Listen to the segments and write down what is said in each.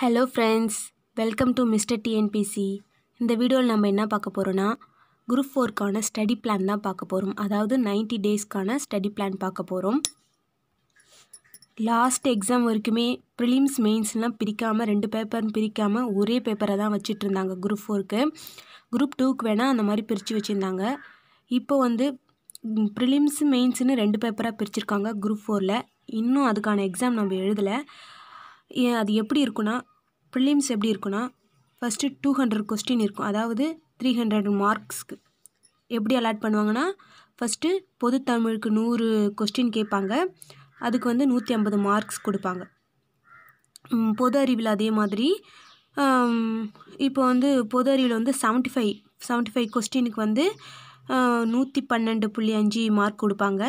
hello friends welcome to mister TNPC இந்த வீடியோவில் நம்ம என்ன பார்க்க போகிறோன்னா குரூப் ஃபோர்க்கான ஸ்டடி பிளான் தான் பார்க்க போகிறோம் அதாவது நைன்ட்டி டேஸ்க்கான ஸ்டடி பிளான் பார்க்க போகிறோம் லாஸ்ட் எக்ஸாம் வரைக்குமே ப்ரிலிம்ஸ் மெயின்ஸ்லாம் பிரிக்காமல் ரெண்டு பேப்பர் பிரிக்காமல் ஒரே பேப்பரை தான் வச்சுட்டு இருந்தாங்க குரூப் ஃபோருக்கு குரூப் டூக்கு வேணால் அந்த மாதிரி பிரித்து வச்சுருந்தாங்க இப்போ வந்து ப்ரிலிம்ஸ் மெயின்ஸ்னு ரெண்டு பேப்பராக பிரிச்சிருக்காங்க குரூப் ஃபோரில் இன்னும் அதுக்கான எக்ஸாம் நம்ம எழுதலை ஏன் அது எப்படி இருக்குன்னா ப்ரிலிம்ஸ் எப்படி இருக்குன்னா ஃபஸ்ட்டு டூ ஹண்ட்ரட் கொஸ்டின் இருக்கும் அதாவது த்ரீ ஹண்ட்ரட் மார்க்ஸ்க்கு எப்படி அலாட் பண்ணுவாங்கன்னா ஃபஸ்ட்டு பொது தமிழுக்கு நூறு கொஸ்டின் கேட்பாங்க அதுக்கு வந்து நூற்றி ஐம்பது மார்க்ஸ் கொடுப்பாங்க பொது அறிவில் அதே மாதிரி இப்போ வந்து பொது அறிவில் வந்து செவன்ட்டி ஃபைவ் செவன்ட்டி ஃபைவ் கொஸ்டினுக்கு வந்து நூற்றி பன்னெண்டு புள்ளி அஞ்சு மார்க் கொடுப்பாங்க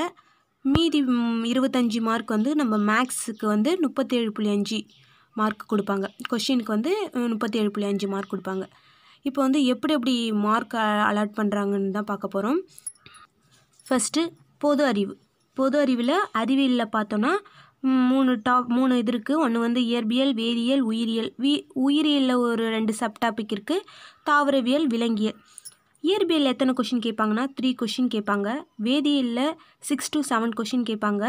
மீதி இருபத்தஞ்சி மார்க் வந்து நம்ம மேக்ஸுக்கு வந்து முப்பத்தேழு புள்ளி அஞ்சு மார்க் கொடுப்பாங்க கொஷினுக்கு வந்து முப்பத்தேழு புள்ளி அஞ்சு மார்க் கொடுப்பாங்க இப்போ வந்து எப்படி எப்படி மார்க் அலாட் பண்ணுறாங்கன்னு தான் பார்க்க போகிறோம் ஃபஸ்ட்டு பொது அறிவு பொது அறிவில் அறிவியலில் பார்த்தோன்னா மூணு டாப் மூணு இது இருக்குது ஒன்று வந்து இயற்பியல் வேதியியல் உயிரியல் வி உயிரியலில் ஒரு ரெண்டு சப்டாபிக் இருக்குது தாவரவியல் விலங்கியல் இயற்பியலில் எத்தனை கொஷின் கேட்பாங்கன்னா த்ரீ கொஷின் கேட்பாங்க வேதியியலில் சிக்ஸ் டு செவன் கொஷின் கேட்பாங்க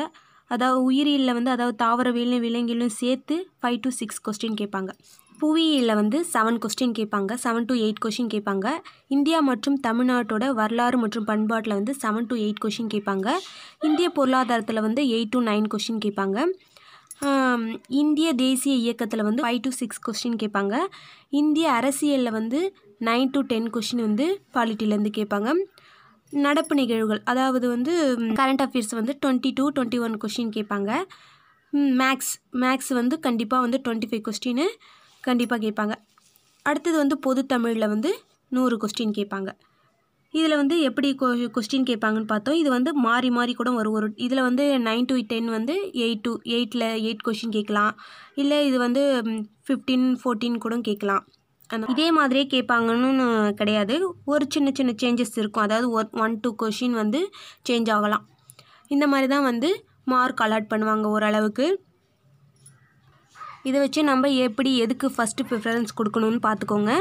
அதாவது உயிரியலில் வந்து அதாவது தாவரவியலும் விலங்கிலும் சேர்த்து ஃபைவ் டு சிக்ஸ் கொஸ்டின் கேட்பாங்க புவியியலில் வந்து செவன் கொஸ்டின் கேட்பாங்க செவன் டு எயிட் கொஸ்டின் கேட்பாங்க இந்தியா மற்றும் தமிழ்நாட்டோட வரலாறு மற்றும் பண்பாட்டில் வந்து செவன் டு எயிட் கொஷின் கேட்பாங்க இந்திய பொருளாதாரத்தில் வந்து எயிட் டு நைன் கொஷின் கேட்பாங்க இந்திய தேசிய இயக்கத்தில் வந்து ஃபைவ் டு சிக்ஸ் கொஸ்டின் கேட்பாங்க இந்திய அரசியலில் வந்து நைன் டு டென் கொஷின் வந்து பாலிட்டிலேருந்து கேட்பாங்க நடப்பு நிகழ்வுகள் அதாவது வந்து கரண்ட் அஃபேர்ஸ் வந்து twenty two twenty one question கேட்பாங்க மேக்ஸ் மேக்ஸ் வந்து கண்டிப்பாக வந்து டுவெண்ட்டி ஃபைவ் கொஸ்டின் கண்டிப்பாக கேட்பாங்க அடுத்தது வந்து பொது தமிழில் வந்து நூறு கொஸ்டின் கேட்பாங்க இதில் வந்து எப்படி கொ கொஸ்டின் கேட்பாங்கன்னு பார்த்தோம் இது வந்து மாறி மாறி கூட ஒரு ஒரு இதில் வந்து நைன் டு டென் வந்து எயிட் டு எயிட்டில் எயிட் கொஸ்டின் கேட்கலாம் இல்லை இது வந்து ஃபிஃப்டீன் ஃபோர்டீன் கூட கேட்கலாம் அந்த இதே மாதிரியே கேட்பாங்கன்னு கிடையாது ஒரு சின்ன சின்ன சேஞ்சஸ் இருக்கும் அதாவது ஒரு ஒன் டூ கொஷின் வந்து சேஞ்ச் ஆகலாம் இந்த மாதிரி தான் வந்து மார்க் அலாட் பண்ணுவாங்க ஓரளவுக்கு இதை வச்சு நம்ம எப்படி எதுக்கு ஃபஸ்ட்டு ப்ரிஃபரன்ஸ் கொடுக்கணும்னு பார்த்துக்கோங்க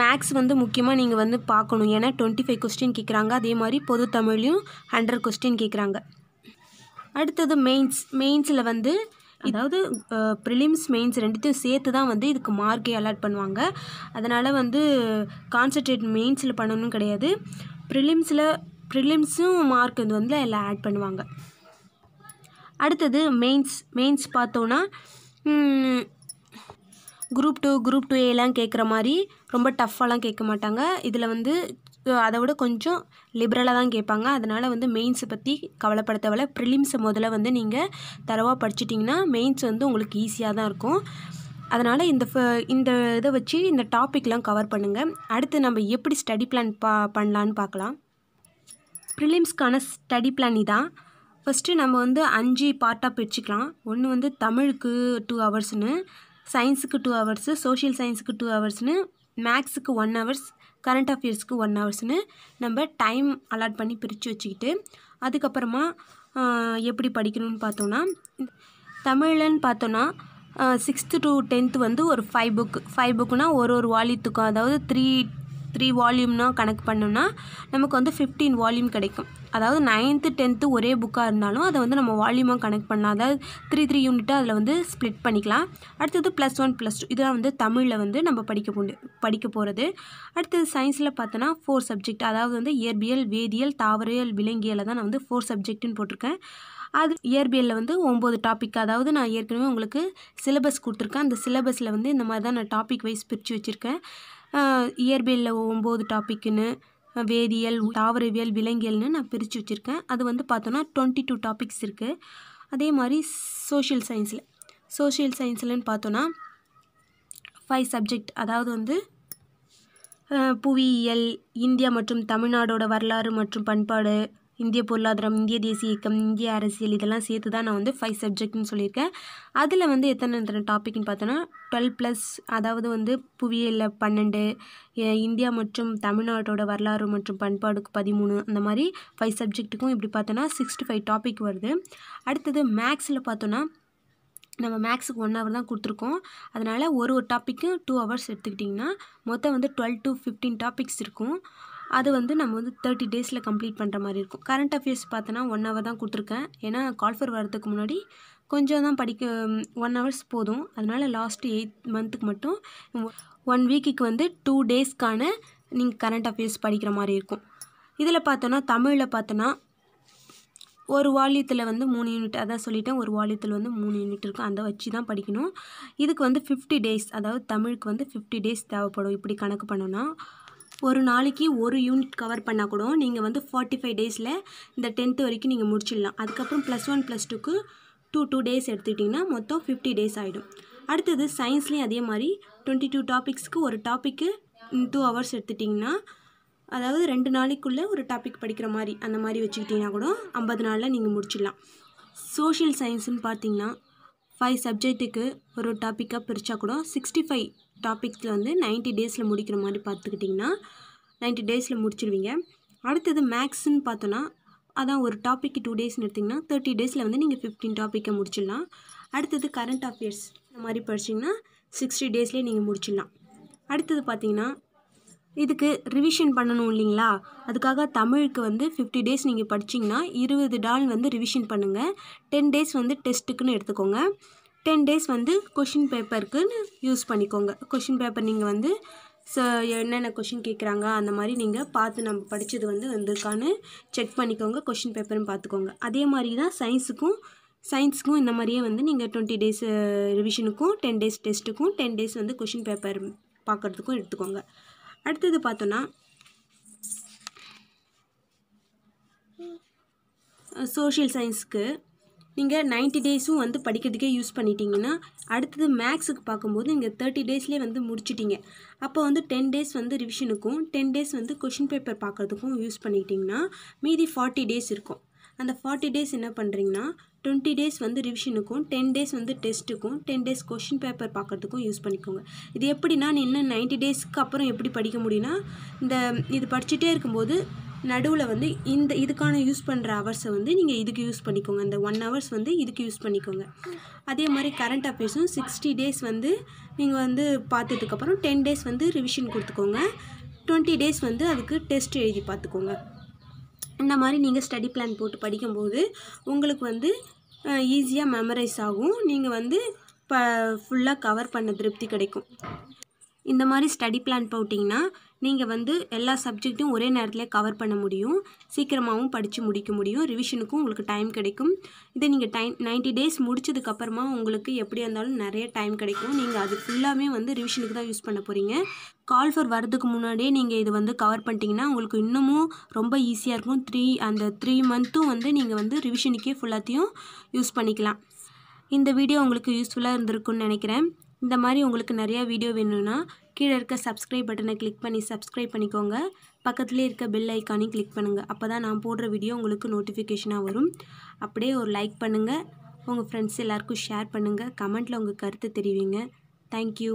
மேக்ஸ் வந்து முக்கியமாக நீங்கள் வந்து பார்க்கணும் ஏன்னா டுவெண்ட்டி ஃபைவ் கொஸ்டின் கேட்குறாங்க அதே மாதிரி பொது தமிழ்லையும் ஹண்ட்ரட் கொஸ்டின் கேட்குறாங்க அடுத்தது மெயின்ஸ் மெயின்ஸில் வந்து அதாவது ப்ரிலிம்ஸ் மெயின்ஸ் ரெண்டுத்தையும் சேர்த்து தான் வந்து இதுக்கு மார்க்கே அலாட் பண்ணுவாங்க அதனால் வந்து கான்சன்ட்ரேட் மெயின்ஸில் பண்ணணும் கிடையாது ப்ரிலிம்ஸில் ப்ரிலிம்ஸும் மார்க் இது வந்து எல்லாம் ஆட் பண்ணுவாங்க அடுத்தது மெயின்ஸ் மெயின்ஸ் பார்த்தோன்னா குரூப் டூ குரூப் டூ ஏலாம் கேட்குற மாதிரி ரொம்ப டஃப்பாலாம் கேட்க மாட்டாங்க இதில் வந்து அதை விட கொஞ்சம் லிபரலாக தான் கேட்பாங்க அதனால் வந்து மெயின்ஸை பற்றி கவலைப்பட ப்ரிலிம்ஸை முதல்ல வந்து நீங்கள் தரவாக படிச்சிட்டிங்கன்னா மெயின்ஸ் வந்து உங்களுக்கு ஈஸியாக தான் இருக்கும் அதனால் இந்த இந்த இதை வச்சு இந்த டாப்பிக்லாம் கவர் பண்ணுங்கள் அடுத்து நம்ம எப்படி ஸ்டடி பிளான் பா பண்ணலான்னு பார்க்கலாம் ப்ரிலிம்ஸ்க்கான ஸ்டடி பிளான் இதான் ஃபஸ்ட்டு நம்ம வந்து அஞ்சு பார்ட்டாக பிரிச்சுக்கலாம் ஒன்று வந்து தமிழுக்கு டூ ஹவர்ஸ்னு சயின்ஸுக்கு டூ ஹவர்ஸு சோஷியல் சயின்ஸுக்கு டூ ஹவர்ஸ்னு மேக்ஸுக்கு ஒன் ஹவர்ஸ் கரண்ட் அஃபேர்ஸ்க்கு ஒன் ஹவர்ஸ்னு நம்ம டைம் அலாட் பண்ணி பிரித்து வச்சுக்கிட்டு அதுக்கப்புறமா எப்படி படிக்கணும்னு பார்த்தோன்னா தமிழ்லன்னு பார்த்தோன்னா சிக்ஸ்த்து டு டென்த்து வந்து ஒரு ஃபைவ் புக்கு ஃபைவ் புக்குனால் ஒரு ஒரு வால்யூத்துக்கும் அதாவது த்ரீ த்ரீ வால்யூம்னால் கணக்கு பண்ணோம்னா நமக்கு வந்து ஃபிஃப்டீன் வால்யூம் கிடைக்கும் அதாவது நைன்த்து டென்த்து ஒரே புக்காக இருந்தாலும் அதை வந்து நம்ம வால்யூமாக கனெக்ட் பண்ணலாம் அதாவது த்ரீ த்ரீ யூனிட்டாக அதில் வந்து ஸ்ப்ளிட் பண்ணிக்கலாம் அடுத்தது ப்ளஸ் ஒன் ப்ளஸ் டூ இதெல்லாம் வந்து தமிழில் வந்து நம்ம படிக்க படிக்க போகிறது அடுத்தது சயின்ஸில் பார்த்தோன்னா ஃபோர் சப்ஜெக்ட் அதாவது வந்து இயற்பியல் வேதியியல் தாவரியல் விலங்கியலை தான் நான் வந்து ஃபோர் சப்ஜெக்ட்னு போட்டிருக்கேன் அது இயற்பியலில் வந்து ஒம்பது டாபிக் அதாவது நான் ஏற்கனவே உங்களுக்கு சிலபஸ் கொடுத்துருக்கேன் அந்த சிலபஸில் வந்து இந்த மாதிரி தான் நான் டாபிக் வைஸ் பிரித்து வச்சுருக்கேன் இயற்பியலில் ஒம்பது டாப்பிக்குன்னு வேதியியல் தாவரவியல் விலங்கியல்னு நான் பிரித்து வச்சுருக்கேன் அது வந்து பார்த்தோன்னா டுவெண்ட்டி டூ டாபிக்ஸ் இருக்குது அதே மாதிரி சோஷியல் சயின்ஸில் சோஷியல் சயின்ஸ்லன்னு பார்த்தோன்னா ஃபைவ் சப்ஜெக்ட் அதாவது வந்து புவியியல் இந்தியா மற்றும் தமிழ்நாடோட வரலாறு மற்றும் பண்பாடு இந்திய பொருளாதாரம் இந்திய தேசிய இயக்கம் இந்திய அரசியல் இதெல்லாம் சேர்த்து தான் நான் வந்து ஃபைவ் சப்ஜெக்ட்னு சொல்லியிருக்கேன் அதில் வந்து எத்தனை எத்தனை டாப்பிக்னு பார்த்தோன்னா டுவெல் ப்ளஸ் அதாவது வந்து புவியியலில் பன்னெண்டு இந்தியா மற்றும் தமிழ்நாட்டோட வரலாறு மற்றும் பண்பாடுக்கு பதிமூணு அந்த மாதிரி ஃபைவ் சப்ஜெக்ட்டுக்கும் இப்படி பார்த்தோன்னா சிக்ஸ்டி ஃபைவ் டாபிக் வருது அடுத்தது மேக்ஸில் பார்த்தோன்னா நம்ம மேக்ஸுக்கு ஒன் ஹவர் தான் கொடுத்துருக்கோம் அதனால் ஒரு ஒரு டாப்பிக்கும் டூ ஹவர்ஸ் எடுத்துக்கிட்டிங்கன்னா மொத்தம் வந்து டுவெல் டு ஃபிஃப்டீன் டாபிக்ஸ் இருக்கும் அது வந்து நம்ம வந்து தேர்ட்டி டேஸில் கம்ப்ளீட் பண்ணுற மாதிரி இருக்கும் கரண்ட் அஃபேர்ஸ் பார்த்தோன்னா ஒன் ஹவர் தான் கொடுத்துருக்கேன் ஏன்னா கால்ஃபர் வரதுக்கு முன்னாடி கொஞ்சம் தான் படிக்க ஒன் ஹவர்ஸ் போதும் அதனால் லாஸ்ட் எயிட் மந்த்துக்கு மட்டும் ஒன் வீக்குக்கு வந்து டூ டேஸ்க்கான நீங்கள் கரண்ட் அஃபேர்ஸ் படிக்கிற மாதிரி இருக்கும் இதில் பார்த்தோன்னா தமிழில் பார்த்தோன்னா ஒரு வால்யூத்தில் வந்து மூணு யூனிட் அதான் சொல்லிட்டேன் ஒரு வால்யூத்தில் வந்து மூணு யூனிட் இருக்கும் அதை வச்சு தான் படிக்கணும் இதுக்கு வந்து ஃபிஃப்டி டேஸ் அதாவது தமிழுக்கு வந்து ஃபிஃப்டி டேஸ் தேவைப்படும் இப்படி கணக்கு பண்ணோன்னா ஒரு நாளைக்கு ஒரு யூனிட் கவர் பண்ணால் கூட நீங்கள் வந்து ஃபார்ட்டி ஃபைவ் டேஸில் இந்த டென்த்து வரைக்கும் நீங்கள் முடிச்சிடலாம் அதுக்கப்புறம் ப்ளஸ் ஒன் ப்ளஸ் டூக்கு டூ டூ டேஸ் எடுத்துக்கிட்டிங்கன்னா மொத்தம் ஃபிஃப்டி டேஸ் ஆகிடும் அடுத்தது சயின்ஸ்லேயும் அதே மாதிரி டுவெண்ட்டி டூ டாபிக்ஸ்க்கு ஒரு டாப்பிக்கு டூ ஹவர்ஸ் எடுத்துட்டிங்கன்னா அதாவது ரெண்டு நாளைக்குள்ளே ஒரு டாபிக் படிக்கிற மாதிரி அந்த மாதிரி வச்சுக்கிட்டிங்கன்னா கூட ஐம்பது நாளில் நீங்கள் முடிச்சிடலாம் சோஷியல் சயின்ஸுன்னு பார்த்தீங்கன்னா ஃபைவ் சப்ஜெக்ட்டுக்கு ஒரு டாப்பிக்காக பிரித்தா கூட சிக்ஸ்டி ஃபைவ் டாபிக்ஸில் வந்து நைன்ட்டி டேஸில் முடிக்கிற மாதிரி பார்த்துக்கிட்டிங்கன்னா நைன்ட்டி டேஸில் முடிச்சிடுவீங்க அடுத்தது மேக்ஸுன்னு பார்த்தோன்னா அதான் ஒரு டாப்பிக்கு டூ டேஸ்னு எடுத்திங்கன்னா தேர்ட்டி டேஸில் வந்து நீங்கள் ஃபிஃப்டீன் டாப்பிக்கை முடிச்சிடலாம் அடுத்தது கரண்ட் அஃபேர்ஸ் இந்த மாதிரி படிச்சிங்கன்னா சிக்ஸ்டி டேஸ்லேயே நீங்கள் முடிச்சிடலாம் அடுத்தது பார்த்தீங்கன்னா இதுக்கு ரிவிஷன் பண்ணணும் இல்லைங்களா அதுக்காக தமிழுக்கு வந்து ஃபிஃப்டி டேஸ் நீங்கள் படிச்சிங்கன்னா இருபது டால் வந்து ரிவிஷன் பண்ணுங்கள் டென் டேஸ் வந்து டெஸ்ட்டுக்குன்னு எடுத்துக்கோங்க டென் டேஸ் வந்து கொஷின் பேப்பருக்குன்னு யூஸ் பண்ணிக்கோங்க கொஷின் பேப்பர் நீங்கள் வந்து ஸோ என்னென்ன கொஷின் கேட்குறாங்க அந்த மாதிரி நீங்கள் பார்த்து நம்ம படித்தது வந்து வந்திருக்கான்னு செக் பண்ணிக்கோங்க கொஷின் பேப்பர்னு பார்த்துக்கோங்க அதே மாதிரி தான் சயின்ஸுக்கும் சயின்ஸுக்கும் இந்த மாதிரியே வந்து நீங்கள் டுவெண்ட்டி டேஸ் ரிவிஷனுக்கும் டென் டேஸ் டெஸ்ட்டுக்கும் டென் டேஸ் வந்து கொஷின் பேப்பர் பார்க்குறதுக்கும் எடுத்துக்கோங்க அடுத்தது பார்த்தோன்னா சோஷியல் சயின்ஸுக்கு நீங்கள் நைன்ட்டி டேஸும் வந்து படிக்கிறதுக்கே யூஸ் பண்ணிட்டீங்கன்னா அடுத்தது மேக்ஸுக்கு பார்க்கும்போது நீங்கள் தேர்ட்டி டேஸ்லேயே வந்து முடிச்சிட்டிங்க அப்போ வந்து டென் டேஸ் வந்து ரிவிஷனுக்கும் டென் டேஸ் வந்து கொஷின் பேப்பர் பார்க்குறதுக்கும் யூஸ் பண்ணிக்கிட்டிங்கன்னா மீதி ஃபார்ட்டி டேஸ் இருக்கும் அந்த ஃபார்ட்டி டேஸ் என்ன பண்ணுறீங்கன்னா டுவெண்ட்டி டேஸ் வந்து ரிவிஷனுக்கும் டென் டேஸ் வந்து டெஸ்ட்டுக்கும் டென் டேஸ் கொஷின் பேப்பர் பார்க்குறதுக்கும் யூஸ் பண்ணிக்கோங்க இது எப்படின்னா நீ இன்னும் நைன்ட்டி டேஸ்க்கு அப்புறம் எப்படி படிக்க முடியும்னா இந்த இது படிச்சுட்டே இருக்கும்போது நடுவில் வந்து இந்த இதுக்கான யூஸ் பண்ணுற ஹவர்ஸை வந்து நீங்கள் இதுக்கு யூஸ் பண்ணிக்கோங்க அந்த ஒன் ஹவர்ஸ் வந்து இதுக்கு யூஸ் பண்ணிக்கோங்க அதே மாதிரி கரண்ட் அஃபேர்ஸும் சிக்ஸ்டி டேஸ் வந்து நீங்கள் வந்து பார்த்ததுக்கப்புறம் டென் டேஸ் வந்து ரிவிஷன் கொடுத்துக்கோங்க டுவெண்ட்டி டேஸ் வந்து அதுக்கு டெஸ்ட் எழுதி பார்த்துக்கோங்க இந்த மாதிரி நீங்கள் ஸ்டடி பிளான் போட்டு படிக்கும்போது உங்களுக்கு வந்து ஈஸியாக மெமரைஸ் ஆகும் நீங்கள் வந்து இப்போ ஃபுல்லாக கவர் பண்ண திருப்தி கிடைக்கும் இந்த மாதிரி ஸ்டடி பிளான் போட்டிங்கன்னா நீங்கள் வந்து எல்லா சப்ஜெக்ட்டும் ஒரே நேரத்தில் கவர் பண்ண முடியும் சீக்கிரமாகவும் படித்து முடிக்க முடியும் ரிவிஷனுக்கும் உங்களுக்கு டைம் கிடைக்கும் இதை நீங்கள் டைம் நைன்ட்டி டேஸ் முடிச்சதுக்கப்புறமா உங்களுக்கு எப்படியா இருந்தாலும் நிறைய டைம் கிடைக்கும் நீங்கள் அது ஃபுல்லாகவே வந்து ரிவிஷனுக்கு தான் யூஸ் பண்ண போகிறீங்க கால் ஃபர் வரதுக்கு முன்னாடியே நீங்கள் இது வந்து கவர் பண்ணிட்டீங்கன்னா உங்களுக்கு இன்னமும் ரொம்ப ஈஸியாக இருக்கும் த்ரீ அந்த த்ரீ மந்த்தும் வந்து நீங்கள் வந்து ரிவிஷனுக்கே ஃபுல்லாத்தையும் யூஸ் பண்ணிக்கலாம் இந்த வீடியோ உங்களுக்கு யூஸ்ஃபுல்லாக இருந்திருக்குன்னு நினைக்கிறேன் இந்த மாதிரி உங்களுக்கு நிறையா வீடியோ வேணும்னா கீழே இருக்க சப்ஸ்கிரைப் பட்டனை கிளிக் பண்ணி சப்ஸ்கிரைப் பண்ணிக்கோங்க பக்கத்துலேயே இருக்க பெல் ஐக்கானையும் கிளிக் பண்ணுங்கள் அப்போ தான் நான் போடுற வீடியோ உங்களுக்கு நோட்டிஃபிகேஷனாக வரும் அப்படியே ஒரு லைக் பண்ணுங்கள் உங்கள் ஃப்ரெண்ட்ஸ் எல்லாேருக்கும் ஷேர் பண்ணுங்கள் கமெண்ட்டில் உங்கள் கருத்து தெரிவிங்க தேங்க்யூ